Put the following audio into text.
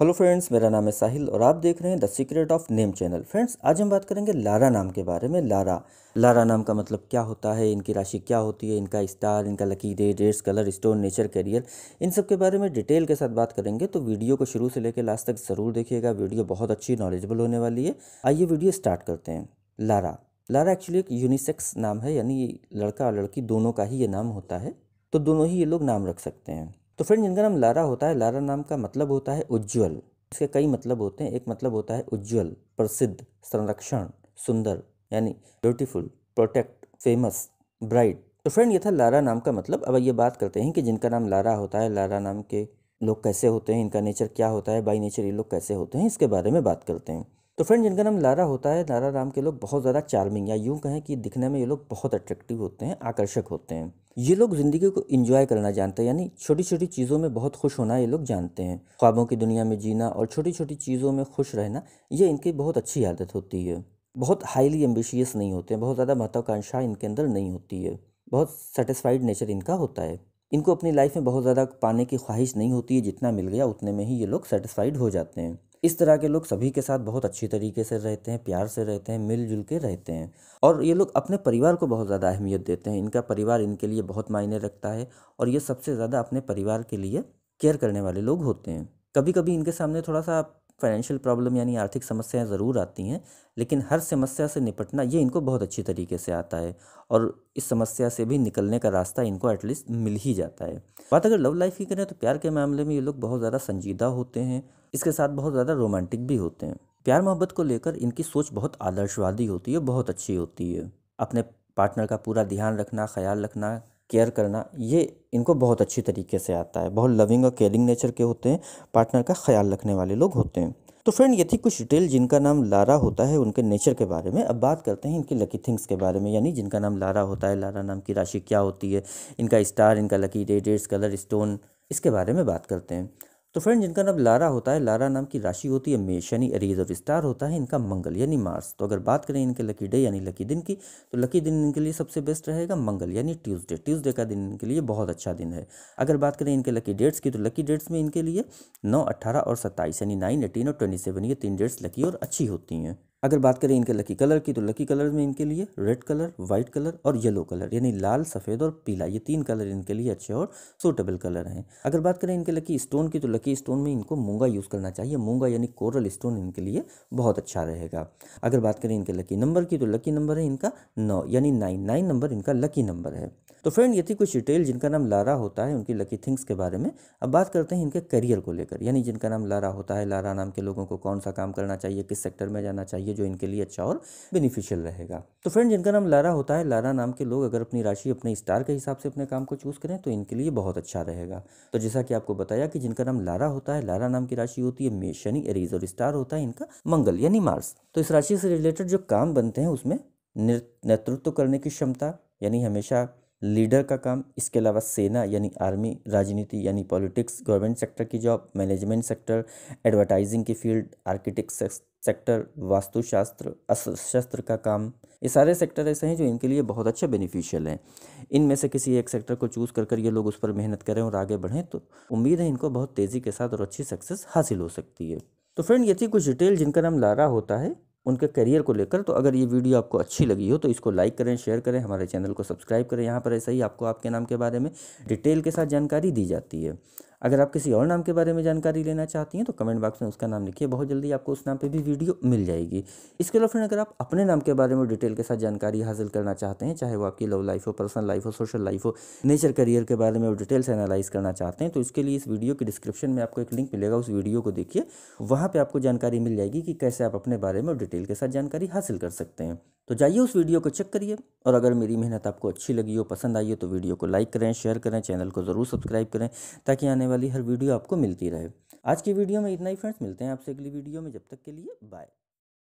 hello friends मेरा नाम है साहिल और आप देख रहे हैं the secret of name channel friends आज हम बात करेंगे लारा नाम के बारे में लारा लारा नाम का मतलब क्या होता है इनकी राशि क्या होती है इनका स्टार इनका lucky day dates colour stone nature career इन सब के बारे में डिटेल के साथ बात करेंगे तो वीडियो को शुरू से लेकर लास्ट तक ज़रूर देखिएगा वीडियो बहुत अच्छी नॉलेजेबल होने वाली है आइए वीडियो स्टार्ट करते हैं लारा लारा एक्चुअली एक यूनिसेक्स नाम है यानी लड़का और लड़की दोनों का ही ये नाम होता है तो दोनों ही ये लोग नाम रख सकते हैं तो फ्रेंड जिनका नाम लारा होता है लारा नाम का मतलब होता है उज्ज्वल इसके कई मतलब होते हैं एक मतलब होता है उज्ज्वल प्रसिद्ध संरक्षण सुंदर यानी ब्यूटीफुल प्रोटेक्ट फेमस ब्राइट तो फ्रेंड ये था लारा नाम का मतलब अब ये बात करते हैं कि जिनका नाम लारा होता है लारा नाम के लोग कैसे होते हैं इनका नेचर क्या होता है बाई नेचर ये लोग कैसे होते हैं इसके बारे में बात करते हैं तो फ्रेंड जिनका नाम लारा होता है लारा नाम के लोग बहुत ज़्यादा चार्मिंग या यूँ कहें कि दिखने में ये लोग बहुत अट्रैक्टिव होते हैं आकर्षक होते हैं ये लोग ज़िंदगी को इन्जॉय करना जानते हैं यानी छोटी छोटी चीज़ों में बहुत खुश होना ये लोग जानते हैं ख्वाबों की दुनिया में जीना और छोटी छोटी चीज़ों में खुश रहना ये इनकी बहुत अच्छी आदत होती है बहुत हाईली एम्बिशियस नहीं होते हैं बहुत ज़्यादा महत्वाकांक्षा इनके अंदर नहीं होती है बहुत सेटिस्फाइड नेचर इनका होता है इनको अपनी लाइफ में बहुत ज़्यादा पाने की ख्वाहिश नहीं होती है जितना मिल गया उतने में ही ये लोग सेटिस्फाइड हो जाते हैं इस तरह के लोग सभी के साथ बहुत अच्छी तरीके से रहते हैं प्यार से रहते हैं मिलजुल के रहते हैं और ये लोग अपने परिवार को बहुत ज़्यादा अहमियत देते हैं इनका परिवार इनके लिए बहुत मायने रखता है और ये सबसे ज़्यादा अपने परिवार के लिए केयर करने वाले लोग होते हैं कभी कभी इनके सामने थोड़ा सा फाइनेंशियल प्रॉब्लम यानी आर्थिक समस्याएं ज़रूर आती हैं लेकिन हर समस्या से निपटना ये इनको बहुत अच्छी तरीके से आता है और इस समस्या से भी निकलने का रास्ता इनको एटलीस्ट मिल ही जाता है बात अगर लव लाइफ की करें तो प्यार के मामले में ये लोग बहुत ज़्यादा संजीदा होते हैं इसके साथ बहुत ज़्यादा रोमांटिक भी होते हैं प्यार मोहब्बत को लेकर इनकी सोच बहुत आदर्शवादी होती है बहुत अच्छी होती है अपने पार्टनर का पूरा ध्यान रखना ख्याल रखना केयर करना ये इनको बहुत अच्छी तरीके से आता है बहुत लविंग और केयरिंग नेचर के होते हैं पार्टनर का ख्याल रखने वाले लोग होते हैं तो फ्रेंड ये थी कुछ डिटेल जिनका नाम लारा होता है उनके नेचर के बारे में अब बात करते हैं इनकी लकी थिंग्स के बारे में यानी जिनका नाम लारा होता है लारा नाम की राशि क्या होती है इनका स्टार इनका lucky day dates colour stone इसके बारे में बात करते हैं तो फ्रेंड जिनका नाम लारा होता है लारा नाम की राशि होती है मेष यानी एरीज और स्टार होता है इनका मंगल यानी मार्स तो अगर बात करें इनके लकी डे यानी लकी दिन की तो लकी दिन इनके लिए सबसे बेस्ट रहेगा मंगल यानी ट्यूसडे ट्यूसडे का दिन इनके लिए बहुत अच्छा दिन है अगर बात करें इनके लकी डेट्स की तो लकी डेट्स में इनके लिए नौ अट्ठारह और सत्ताईस यानी नाइन एटीन और ट्वेंटी सेवन ये तीन डेट्स लकी और अच्छी होती हैं अगर बात करें इनके लकी कलर की तो लकी कलर में इनके लिए रेड कलर वाइट कलर और येलो कलर यानी लाल सफ़ेद और पीला ये तीन कलर इनके लिए अच्छे और सूटेबल कलर हैं अगर बात करें इनके लकी स्टोन की तो लकी स्टोन में इनको मूंगा यूज़ करना चाहिए मूंगा यानी कोरल स्टोन इनके लिए बहुत अच्छा रहेगा अगर बात करें इनके लकी नंबर की तो लकी नंबर है इनका नौ यानी नाइन नाइन नंबर इनका लकी नंबर है तो फ्रेंड ये थी कुछ डिटेल जिनका नाम लारा होता है उनकी लकी थिंग्स के बारे में अब बात करते हैं इनके करियर को लेकर यानी जिनका नाम लारा होता है लारा नाम के लोगों को कौन सा काम करना चाहिए किस सेक्टर में जाना चाहिए चाहिए जो इनके लिए अच्छा और बेनिफिशियल रहेगा तो फ्रेंड जिनका नाम लारा होता है लारा नाम के लोग अगर अपनी राशि अपने स्टार के हिसाब से अपने काम को चूज़ करें तो इनके लिए बहुत अच्छा रहेगा तो जैसा कि आपको बताया कि जिनका नाम लारा होता है लारा नाम की राशि होती है शनि एरीज और स्टार होता है इनका मंगल यानी मार्स तो इस राशि से रिलेटेड जो काम बनते हैं उसमें नेतृत्व करने की क्षमता यानी हमेशा लीडर का काम इसके अलावा सेना यानी आर्मी राजनीति यानी पॉलिटिक्स गवर्नमेंट सेक्टर की जॉब मैनेजमेंट सेक्टर एडवर्टाइजिंग की फील्ड आर्किटेक्ट सेक्टर वास्तुशास्त्र अस्त्र का काम ये सारे सेक्टर ऐसे हैं जो इनके लिए बहुत अच्छे बेनिफिशियल हैं इनमें से किसी एक सेक्टर को चूज़ कर कर ये लोग उस पर मेहनत करें और आगे बढ़ें तो उम्मीद है इनको बहुत तेज़ी के साथ और अच्छी सक्सेस हासिल हो सकती है तो फ्रेंड ये थी कुछ डिटेल जिनका नाम लारा होता है उनके करियर को लेकर तो अगर ये वीडियो आपको अच्छी लगी हो तो इसको लाइक करें शेयर करें हमारे चैनल को सब्सक्राइब करें यहाँ पर ऐसा ही आपको आपके नाम के बारे में डिटेल के साथ जानकारी दी जाती है अगर आप किसी और नाम के बारे में जानकारी लेना चाहती हैं तो कमेंट बॉक्स में उसका नाम लिखिए बहुत जल्दी आपको उस नाम पे भी वीडियो मिल जाएगी इसके अलावा फ्रेंड अगर आप अपने नाम के बारे में डिटेल के साथ जानकारी हासिल करना चाहते हैं चाहे वो आपकी लव लाइफ हो पर्सनल लाइफ हो सोशल लाइफ हो नेचर करियर के बारे में डिटेल्स एनालाइज करना चाहते हैं तो इसके लिए इस वीडियो के डिस्क्रिप्शन में आपको एक लिंक मिलेगा उस वीडियो को देखिए वहाँ पर आपको जानकारी मिल जाएगी कि कैसे आप अपने बारे में डिटेल के साथ जानकारी हासिल कर सकते हैं तो जाइए उस वीडियो को चेक करिए और अगर मेरी मेहनत आपको अच्छी लगी हो पसंद आई हो तो वीडियो को लाइक करें शेयर करें चैनल को ज़रूर सब्सक्राइब करें ताकि आने करने वाली हर वीडियो आपको मिलती रहे आज की वीडियो में इतना ही फ्रेंड्स मिलते हैं आपसे अगली वीडियो में जब तक के लिए बाय